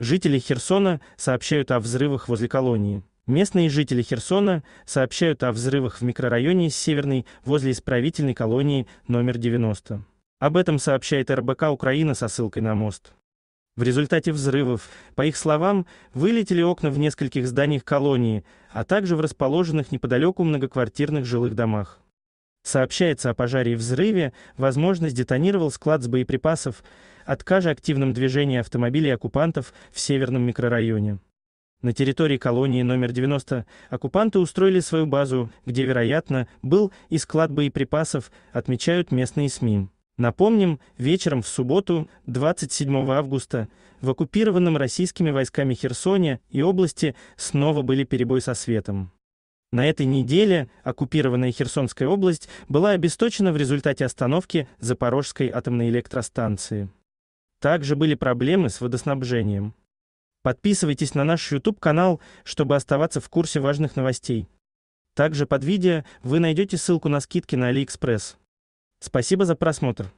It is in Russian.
Жители Херсона сообщают о взрывах возле колонии. Местные жители Херсона сообщают о взрывах в микрорайоне Северный возле исправительной колонии номер 90. Об этом сообщает РБК Украина со ссылкой на мост. В результате взрывов, по их словам, вылетели окна в нескольких зданиях колонии, а также в расположенных неподалеку многоквартирных жилых домах. Сообщается о пожаре и взрыве, возможно, детонировал склад с боеприпасов, откаже активным движением автомобилей оккупантов в северном микрорайоне. На территории колонии номер 90 оккупанты устроили свою базу, где, вероятно, был и склад боеприпасов, отмечают местные СМИ. Напомним, вечером в субботу, 27 августа, в оккупированном российскими войсками Херсоне и области снова были перебой со светом. На этой неделе оккупированная Херсонская область была обесточена в результате остановки Запорожской атомной электростанции. Также были проблемы с водоснабжением. Подписывайтесь на наш YouTube-канал, чтобы оставаться в курсе важных новостей. Также под видео вы найдете ссылку на скидки на AliExpress. Спасибо за просмотр.